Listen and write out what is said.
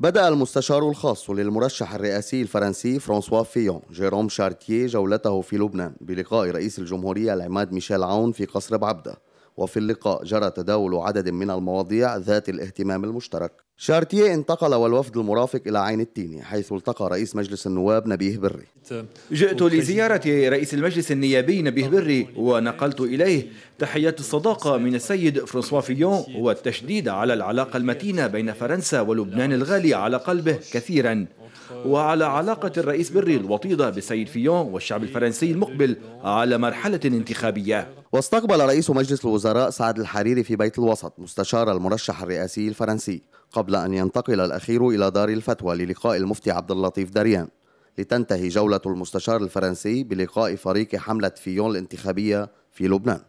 بدأ المستشار الخاص للمرشح الرئاسي الفرنسي فرانسوا فيون جيروم شارتييه جولته في لبنان بلقاء رئيس الجمهورية العماد ميشيل عون في قصر بعبدة وفي اللقاء جرى تداول عدد من المواضيع ذات الاهتمام المشترك شارتيه انتقل والوفد المرافق إلى عين التيني حيث التقى رئيس مجلس النواب نبيه بري جئت لزيارة رئيس المجلس النيابي نبيه بري ونقلت إليه تحيات الصداقة من السيد فرانسوا فيون والتشديد على العلاقة المتينة بين فرنسا ولبنان الغالي على قلبه كثيرا وعلى علاقة الرئيس بري الوطيدة بالسيد فيون والشعب الفرنسي المقبل على مرحلة انتخابية واستقبل رئيس مجلس الوزراء سعد الحريري في بيت الوسط مستشار المرشح الرئاسي الفرنسي قبل أن ينتقل الأخير إلى دار الفتوى للقاء المفتي عبد اللطيف دريان لتنتهي جولة المستشار الفرنسي بلقاء فريق حملة فيون الانتخابية في لبنان